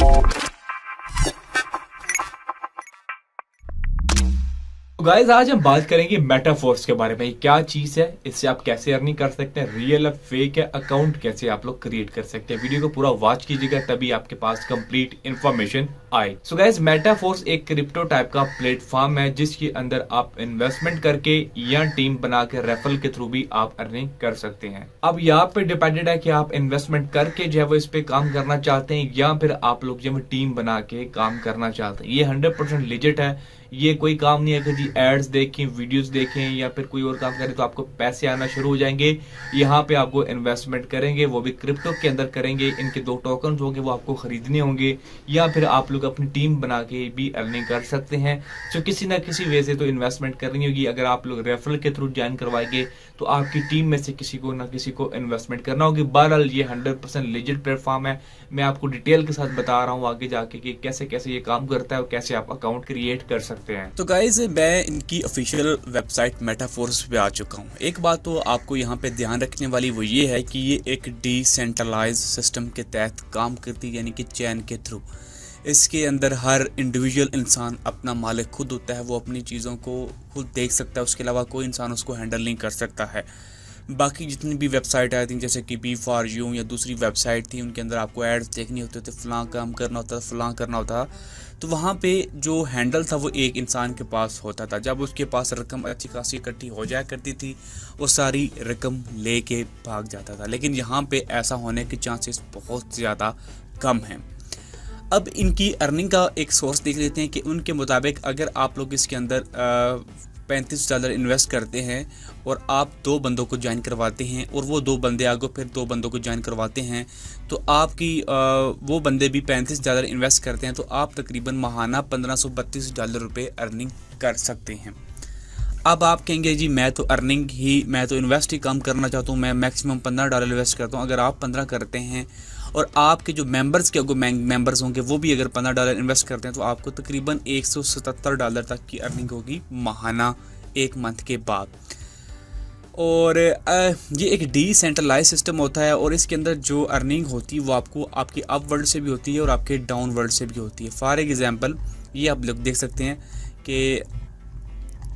Bye. Guys आज हम बात करेंगे मेटाफोर्स के बारे में क्या चीज है इससे आप कैसे अर्निंग कर सकते हैं रियल है फेक है अकाउंट कैसे आप लोग क्रिएट कर सकते हैं वीडियो को पूरा वॉच कीजिएगा तभी आपके पास कंप्लीट इन्फॉर्मेशन आए सो गाइज मेटाफोर्स एक क्रिप्टो टाइप का प्लेटफॉर्म है जिसके अंदर आप इन्वेस्टमेंट करके या टीम बना के रेफल के थ्रू भी आप अर्निंग कर सकते हैं अब यहाँ पे डिपेंडेड है की आप इन्वेस्टमेंट करके जो है वो इस पे काम करना चाहते हैं या फिर आप लोग जो टीम बना के काम करना चाहते हैं ये हंड्रेड परसेंट लिजिट है ये कोई काम नहीं है जी एड्स देखें वीडियोस देखें या फिर कोई और काम करें तो आपको पैसे आना शुरू हो जाएंगे यहाँ पे आपको इन्वेस्टमेंट करेंगे वो भी क्रिप्टो के अंदर करेंगे इनके दो टोकन होंगे वो आपको खरीदने होंगे या फिर आप लोग अपनी टीम बना के भी अर्निंग कर सकते हैं तो किसी ना किसी वे से तो इन्वेस्टमेंट करनी होगी अगर आप लोग रेफरल के थ्रू ज्वाइन करवाएंगे तो आपकी टीम में से किसी को ना किसी को इन्वेस्टमेंट करना होगी बहरहाल ये हंड्रेड परसेंट लेजिट प्लेटफॉर्म है मैं आपको डिटेल के साथ बता रहा हूँ आगे जाके कि कैसे कैसे ये काम करता है और कैसे आप अकाउंट क्रिएट कर सकते सकते हैं तो गाइज मैं इनकी ऑफिशियल वेबसाइट मेटाफोर्स पे आ चुका हूँ एक बात तो आपको यहाँ पे ध्यान रखने वाली वो ये है कि ये एक डिसेंट्रलाइज सिस्टम के तहत काम करती है यानी कि चैन के थ्रू इसके अंदर हर इंडिविजुअल इंसान अपना मालिक खुद होता है वो अपनी चीज़ों को खुद देख सकता है उसके अलावा कोई इंसान उसको हैंडल नहीं कर सकता है बाकी जितनी भी वेबसाइट आई थी जैसे कि बी फॉर यू या दूसरी वेबसाइट थी उनके अंदर आपको एड्स देखने होते थे फलां काम करना होता था फ़लाँ करना होता तो वहाँ पे जो हैंडल था वो एक इंसान के पास होता था जब उसके पास रकम अच्छी खासी इकट्ठी हो जाया करती थी वो सारी रकम ले के भाग जाता था लेकिन यहाँ पे ऐसा होने के चांसेस बहुत ज़्यादा कम हैं अब इनकी अर्निंग का एक सोर्स देख लेते हैं कि उनके मुताबिक अगर आप लोग इसके अंदर पैंतीस डॉलर इन्वेस्ट करते हैं और आप दो बंदों को ज्वाइन करवाते हैं और वो दो बंदे आगे फिर दो बंदों को ज्वाइन करवाते हैं तो आपकी वो बंदे भी पैंतीस डॉलर इन्वेस्ट करते हैं तो आप तकरीबन माहाना पंद्रह सौ बत्तीस डॉलर रुपये अर्निंग कर सकते हैं अब आप कहेंगे जी मैं तो अर्निंग ही मैं तो इन्वेस्ट ही कम करना चाहता हूँ मैं मैक्सिमम पंद्रह डॉलर इन्वेस्ट करता हूँ अगर आप पंद्रह करते हैं और आपके जो मेंबर्स के अगर मेंबर्स होंगे वो भी अगर पंद्रह डॉलर इन्वेस्ट करते हैं तो आपको तकरीबन एक सौ सतहत्तर डॉलर तक की अर्निंग होगी महाना एक मंथ के बाद और ये एक डिसेंट्रलाइज सिस्टम होता है और इसके अंदर जो अर्निंग होती है वो आपको आपके अप वर्ल्ड से भी होती है और आपके डाउन वर्ल्ड से भी होती है फॉर एग्ज़ाम्पल ये आप लोग देख सकते हैं कि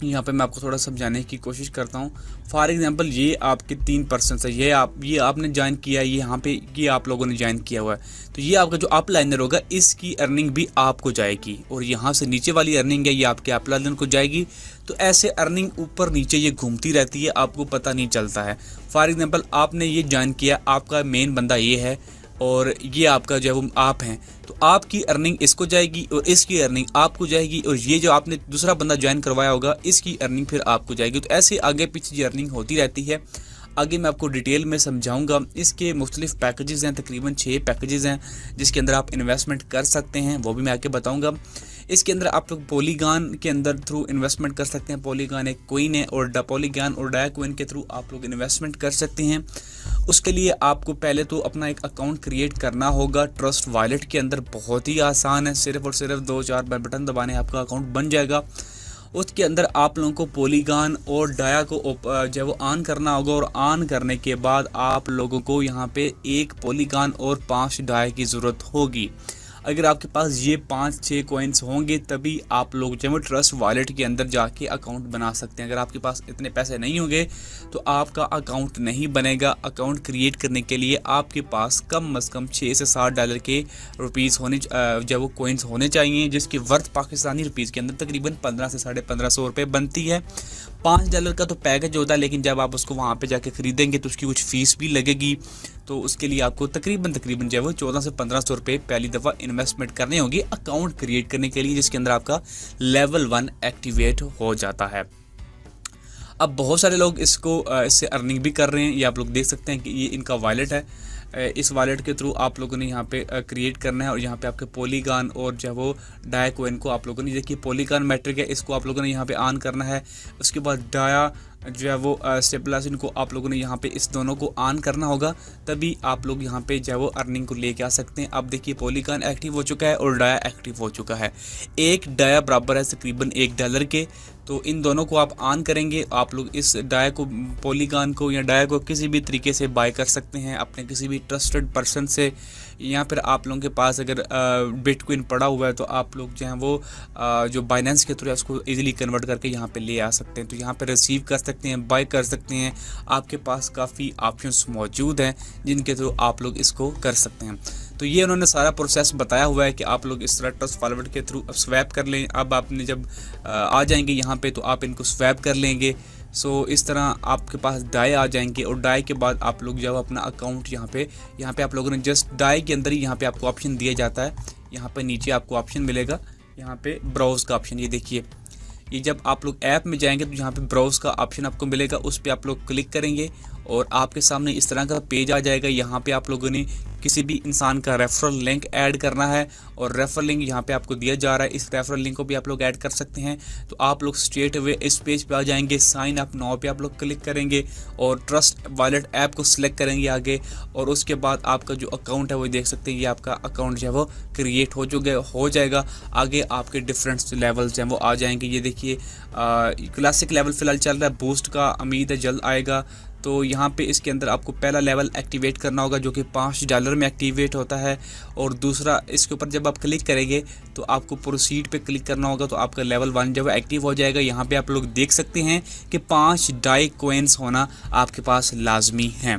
यहाँ पे मैं आपको थोड़ा समझाने की कोशिश करता हूँ फॉर एग्जांपल ये आपके तीन पर्सन है ये आप ये आपने ज्वाइन किया है ये यहाँ पे ये आप लोगों ने ज्वाइन किया हुआ है तो ये आपका जो आप लाइनर होगा इसकी अर्निंग भी आपको जाएगी और यहाँ से नीचे वाली अर्निंग है ये आपके आप लाइनर को जाएगी तो ऐसे अर्निंग ऊपर नीचे ये घूमती रहती है आपको पता नहीं चलता है फॉर एग्ज़ाम्पल आपने ये ज्वाइन किया आपका मेन बंदा ये है और ये आपका जो है वो आप हैं तो आपकी अर्निंग इसको जाएगी और इसकी अर्निंग आपको जाएगी और ये जो आपने दूसरा बंदा ज्वाइन करवाया होगा इसकी अर्निंग फिर आपको जाएगी तो ऐसे आगे पीछे जो अर्निंग होती रहती है आगे मैं आपको डिटेल में समझाऊंगा इसके मुख्तलिफ पैकेजेस हैं तकरीबन छः पैकेजेस हैं जिसके अंदर आप इन्वेस्टमेंट कर सकते हैं वो भी मैं आके बताऊंगा इसके अंदर आप लोग पोलीगान के अंदर थ्रू इन्वेस्टमेंट कर सकते हैं पोलीगान एक कोइन है और डा पोलीगान और डाया कोइन के थ्रू आप लोग इन्वेस्टमेंट कर सकते हैं उसके लिए आपको पहले तो अपना एक अकाउंट क्रिएट करना होगा ट्रस्ट वॉलेट के अंदर बहुत ही आसान है सिर्फ और सिर्फ दो चार बटन दबाने आपका अकाउंट बन जाएगा उसके अंदर आप लोगों को पोलीगान और डाया को जो वो ऑन करना होगा और ऑन करने के बाद आप लोगों को यहाँ पे एक पोलीगान और पांच डाया की ज़रूरत होगी अगर आपके पास ये पाँच छः कोइंस होंगे तभी आप लोग जो है ट्रस्ट वॉलेट के अंदर जाके अकाउंट बना सकते हैं अगर आपके पास इतने पैसे नहीं होंगे तो आपका अकाउंट नहीं बनेगा अकाउंट क्रिएट करने के लिए आपके पास कम अज़ कम छः से सात डॉलर के रुपीज़ होने जब वो कोइंस होने चाहिए जिसकी वर्थ पाकिस्तानी रुपीज़ के अंदर तकरीबन पंद्रह से साढ़े पंद्रह सौ रुपये बनती है पाँच डॉलर का तो पैकेज होता है लेकिन जब आप उसको वहाँ पर जाके ख़रीदेंगे तो उसकी कुछ फ़ीस भी लगेगी तो उसके लिए आपको तकरीबन तकरीबन जो है वो चौदह से पंद्रह सौ रुपये पहली दफ़ा इन्वेस्टमेंट करने होगी अकाउंट क्रिएट करने के लिए जिसके अंदर आपका लेवल वन एक्टिवेट हो जाता है अब बहुत सारे लोग इसको इससे अर्निंग भी कर रहे हैं ये आप लोग देख सकते हैं कि ये इनका वॉलेट है इस वॉलेट के थ्रू आप लोगों ने यहाँ पे क्रिएट करना है और यहाँ पे आपके पोलीगान और जो वो डाया कोइन को आप लोगों ने देखिए पोलीगान मैट्रिक है इसको आप लोगों ने यहाँ पे ऑन करना है उसके बाद डाया जो है वो स्टेबलाइजन को आप लोगों ने यहाँ पे इस दोनों को ऑन करना होगा तभी आप लोग यहाँ पे जो है वो अर्निंग को लेके आ सकते हैं अब देखिए पॉलीकॉन एक्टिव हो चुका है और डाया एक्टिव हो चुका है एक डाया बराबर है तकरीबन एक डॉलर के तो इन दोनों को आप ऑन करेंगे आप लोग इस डाया को पॉलीकॉन को या डाया को किसी भी तरीके से बाय कर सकते हैं अपने किसी भी ट्रस्टेड पर्सन से या फिर आप लोगों के पास अगर बिटकॉइन पड़ा हुआ है तो आप लोग जो है वो जो बाइनेंस के थ्रू उसको ईजिली कन्वर्ट करके यहाँ पर ले आ सकते हैं तो यहाँ पर रिसीव कर सकते हैं बाई कर सकते हैं आपके पास काफ़ी ऑप्शन मौजूद हैं जिनके थ्रू आप लोग इसको कर सकते हैं तो ये उन्होंने सारा प्रोसेस बताया हुआ है कि आप लोग इस तरह ट्रस्ट फॉरवर्ड के थ्रू स्वैप कर लें अब आपने जब आ जाएंगे यहाँ पे तो आप इनको स्वैप कर लेंगे सो इस तरह आपके पास डाई आ जाएंगे और डाई के बाद आप लोग जब अपना अकाउंट यहाँ पे यहाँ पे आप लोगों ने जस्ट डाई के अंदर ही यहाँ पे आपको ऑप्शन दिया जाता है यहाँ पे नीचे आपको ऑप्शन मिलेगा यहाँ पे ब्राउज़ का ऑप्शन ये देखिए ये जब आप लोग ऐप में जाएंगे तो यहाँ पे ब्राउज़ का ऑप्शन आपको मिलेगा उस पर आप लोग क्लिक करेंगे और आपके सामने इस तरह का पेज आ जाएगा यहाँ पे आप लोगों ने किसी भी इंसान का रेफरल लिंक ऐड करना है और रेफरल लिंक यहाँ पे आपको दिया जा रहा है इस रेफरल लिंक को भी आप लोग ऐड कर सकते हैं तो आप लोग स्ट्रेट वे इस पेज पे आ जाएंगे साइन अप नाव पे आप लोग क्लिक करेंगे और ट्रस्ट वॉलेट ऐप को सिलेक्ट करेंगे आगे और उसके बाद आपका जो अकाउंट है वो देख सकते हैं ये आपका अकाउंट जो है वो क्रिएट हो चुके हो जाएगा आगे आपके डिफरेंट लेवल्स हैं वो आ जाएंगे ये देखिए क्लासिक लेवल फ़िलहाल चल रहा है बूस्ट का उम्मीद है जल्द आएगा तो यहाँ पे इसके अंदर आपको पहला लेवल एक्टिवेट करना होगा जो कि पाँच डॉलर में एक्टिवेट होता है और दूसरा इसके ऊपर जब आप क्लिक करेंगे तो आपको प्रोसीड पे क्लिक करना होगा तो आपका लेवल वन जब एक्टिव हो जाएगा यहाँ पे आप लोग देख सकते हैं कि पाँच डाई कोइंस होना आपके पास लाजमी है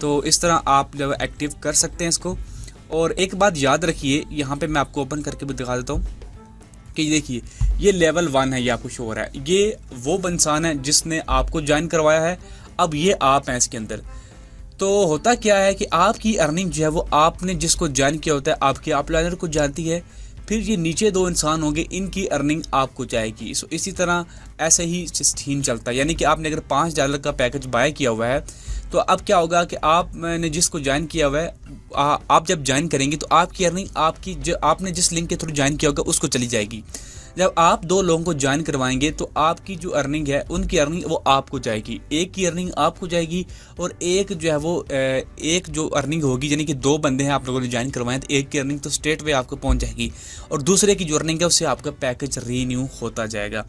तो इस तरह आप जब एक्टिव कर सकते हैं इसको और एक बात याद रखिए यहाँ पर मैं आपको ओपन करके भी दिखा देता हूँ कि देखिए ये लेवल वन है या कुछ और है ये वो इंसान है जिसने आपको ज्वाइन करवाया है अब ये आप हैं इसके अंदर तो होता क्या है कि आपकी अर्निंग जो है वो आपने जिसको ज्वाइन किया होता है आपकी आप लाइनर को जानती है फिर ये नीचे दो इंसान होंगे इनकी अर्निंग आपको जाएगी सो इसी तरह ऐसे ही सिस्टीन चलता है यानी कि आपने अगर पाँच डॉलर का पैकेज बाय किया हुआ है तो अब क्या होगा कि आपने जिसको ज्वाइन किया हुआ है आप जब ज्वाइन करेंगे तो आपकी अर्निंग आपकी जो आपने जिस लिंक के थ्रू ज्वाइन किया होगा उसको चली जाएगी जब आप दो लोगों को ज्वाइन करवाएंगे तो आपकी जो अर्निंग है उनकी अर्निंग वो आपको जाएगी एक की अर्निंग आपको जाएगी और एक जो है वो एक जो अर्निंग होगी यानी कि दो बंदे हैं आप लोगों ने ज्वाइन करवाएं तो एक की अर्निंग तो स्ट्रेट वे आपको पहुँच जाएगी और दूसरे की जो अर्निंग है उससे आपका पैकेज रीन्यू होता जाएगा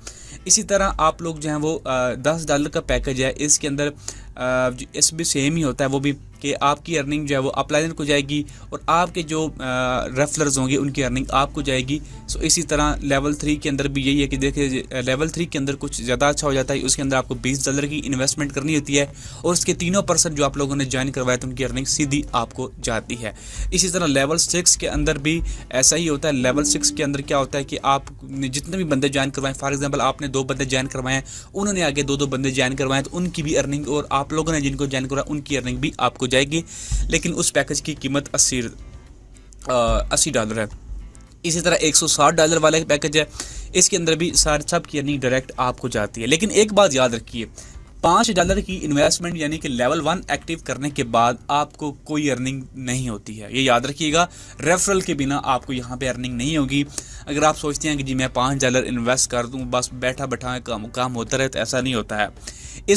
इसी तरह आप लोग जो है वो दस डॉलर का पैकेज है इसके अंदर इस भी सेम ही होता है वो भी कि आपकी अर्निंग जो है वो अपलाइनर को जाएगी और आपके जो रेफलर्स होंगे उनकी अर्निंग आपको जाएगी सो इसी तरह लेवल थ्री के अंदर भी यही है कि देखिए लेवल थ्री के अंदर कुछ ज़्यादा अच्छा हो जाता है उसके अंदर आपको बीस डॉलर की इन्वेस्टमेंट करनी होती है और उसके तीनों पर्सन जो आप लोगों ने ज्वाइन करवाया था उनकी अर्निंग सीधी आपको जाती है इसी तरह लेवल सिक्स के अंदर भी ऐसा ही होता है लेवल सिक्स के अंदर क्या होता है कि आप जितने भी बंदे ज्वाइन करवाएं फॉर एग्जाम्पल आपने दो बंदे ज्वाइन करवाए उन्होंने आगे दो दो बंदे ज्वाइन करवाए तो उनकी भी अर्निंग और आप लोगों ने जिनको ज्वाइन करवाया उनकी अर्निंग भी आपको जाएगी लेकिन उस पैकेज की कीमत अस्सी अस्सी डॉलर है इसी तरह 160 डॉलर वाला एक पैकेज है इसके अंदर भी सारे सब की यानी डायरेक्ट आपको जाती है लेकिन एक बात याद रखिए पाँच डॉलर की इन्वेस्टमेंट यानी कि लेवल वन एक्टिव करने के बाद आपको कोई अर्निंग नहीं होती है ये याद रखिएगा रेफरल के बिना आपको यहाँ पे अर्निंग नहीं होगी अगर आप सोचते हैं कि जी मैं पाँच डॉलर इन्वेस्ट कर दूँ बस बैठा बैठा काम काम होता रहे तो ऐसा नहीं होता है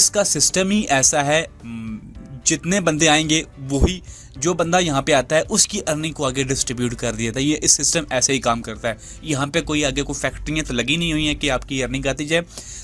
इसका सिस्टम ही ऐसा है जितने बंदे आएंगे वही जो बंदा यहाँ पे आता है उसकी अर्निंग को आगे डिस्ट्रीब्यूट कर दिया था ये इस सिस्टम ऐसे ही काम करता है यहाँ पे कोई आगे कोई फैक्ट्रियाँ तो लगी नहीं हुई हैं कि आपकी अर्निंग आती जाए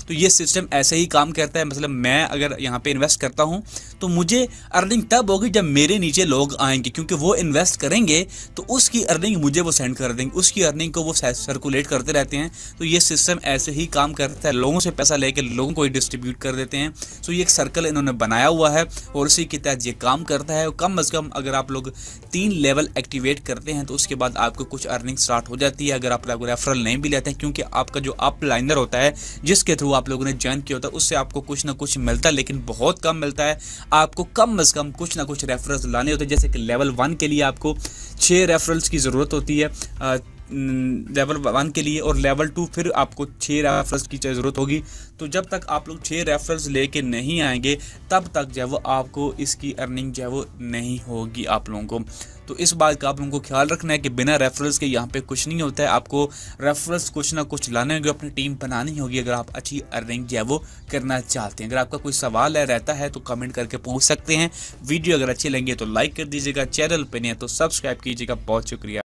तो ये सिस्टम ऐसे ही काम करता है मतलब मैं अगर यहाँ पे इन्वेस्ट करता हूँ तो मुझे अर्निंग तब होगी जब मेरे नीचे लोग आएंगे क्योंकि वो इन्वेस्ट करेंगे तो उसकी अर्निंग मुझे वो सेंड कर देंगे उसकी अर्निंग को वो सर्कुलेट करते रहते हैं तो ये सिस्टम ऐसे ही काम करता है लोगों से पैसा लेके लोगों को ही डिस्ट्रीब्यूट कर देते हैं सो तो ये एक सर्कल इन्होंने बनाया हुआ है और उसी के तहत ये काम करता है कम अज़ कम अगर आप लोग तीन लेवल एक्टिवेट करते हैं तो उसके बाद आपको कुछ अर्निंग स्टार्ट हो जाती है अगर आप लोग रेफरल नहीं भी लेते हैं क्योंकि आपका जो अप लाइनर होता है जिसके थ्रू आप लोगों ने ज्वाइन किया होता है उससे आपको कुछ ना कुछ मिलता है लेकिन बहुत कम मिलता है आपको कम अज़ कम कुछ ना कुछ रेफरल्स लाने होते हैं जैसे कि लेवल वन के लिए आपको छः रेफरल्स की ज़रूरत होती है लेवल वन के लिए और लेवल टू फिर आपको छः रेफरल्स की ज़रूरत होगी तो जब तक आप लोग छः रेफरल्स लेके नहीं आएंगे तब तक जो है वो आपको इसकी अर्निंग जो है वो नहीं होगी आप लोगों को तो इस बात का आप लोगों को ख्याल रखना है कि बिना रेफरल्स के यहाँ पे कुछ नहीं होता है आपको रेफरल्स कुछ ना कुछ लाने होंगे अपनी टीम बनानी होगी अगर आप अच्छी अर्निंग जो है वो करना चाहते हैं अगर आपका कोई सवाल है रहता है तो कमेंट करके पूछ सकते हैं वीडियो अगर अच्छी लेंगे तो लाइक कर दीजिएगा चैनल पर नहीं है तो सब्सक्राइब कीजिएगा बहुत शुक्रिया